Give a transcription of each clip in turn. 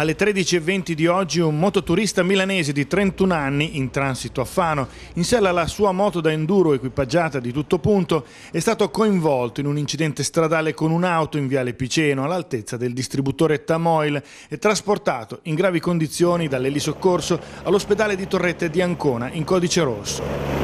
Alle 13.20 di oggi un mototurista milanese di 31 anni, in transito a Fano, in sella alla sua moto da enduro equipaggiata di tutto punto, è stato coinvolto in un incidente stradale con un'auto in Viale Piceno all'altezza del distributore Tamoil e trasportato in gravi condizioni dall'elisoccorso all'ospedale di Torrette di Ancona in codice rosso.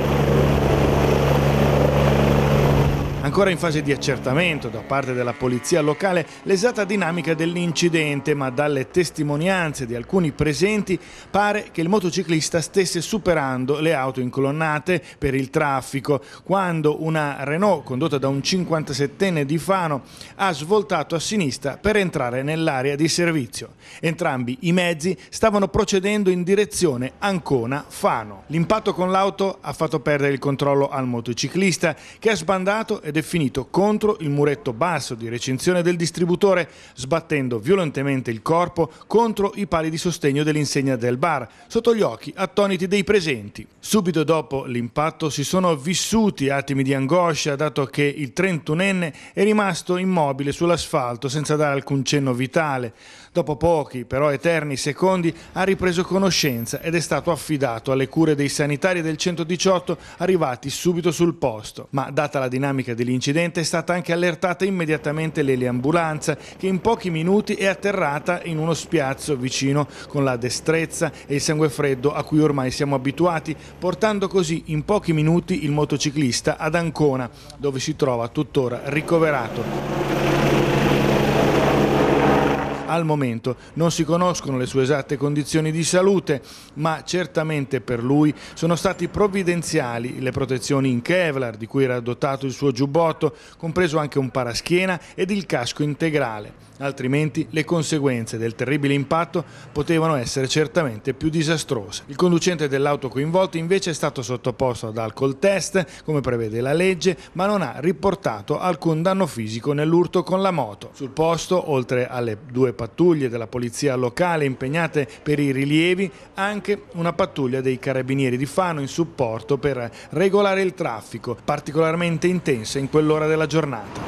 ancora in fase di accertamento da parte della polizia locale l'esatta dinamica dell'incidente, ma dalle testimonianze di alcuni presenti pare che il motociclista stesse superando le auto incolonnate per il traffico quando una Renault condotta da un 57enne di Fano ha svoltato a sinistra per entrare nell'area di servizio. Entrambi i mezzi stavano procedendo in direzione Ancona-Fano. L'impatto con l'auto ha fatto perdere il controllo al motociclista che ha sbandato ed è finito contro il muretto basso di recinzione del distributore, sbattendo violentemente il corpo contro i pali di sostegno dell'insegna del bar, sotto gli occhi attoniti dei presenti. Subito dopo l'impatto si sono vissuti attimi di angoscia, dato che il 31enne è rimasto immobile sull'asfalto senza dare alcun cenno vitale. Dopo pochi, però eterni secondi, ha ripreso conoscenza ed è stato affidato alle cure dei sanitari del 118 arrivati subito sul posto. Ma data la dinamica dell'interno, L'incidente è stata anche allertata immediatamente l'eliambulanza che in pochi minuti è atterrata in uno spiazzo vicino con la destrezza e il sangue freddo a cui ormai siamo abituati, portando così in pochi minuti il motociclista ad Ancona, dove si trova tuttora ricoverato. Al momento non si conoscono le sue esatte condizioni di salute, ma certamente per lui sono stati provvidenziali le protezioni in Kevlar di cui era dotato il suo giubbotto, compreso anche un paraschiena ed il casco integrale. Altrimenti le conseguenze del terribile impatto potevano essere certamente più disastrose. Il conducente dell'auto coinvolto invece è stato sottoposto ad alcol test, come prevede la legge, ma non ha riportato alcun danno fisico nell'urto con la moto. Sul posto, oltre alle due pattuglie della polizia locale impegnate per i rilievi, anche una pattuglia dei carabinieri di Fano in supporto per regolare il traffico, particolarmente intensa in quell'ora della giornata.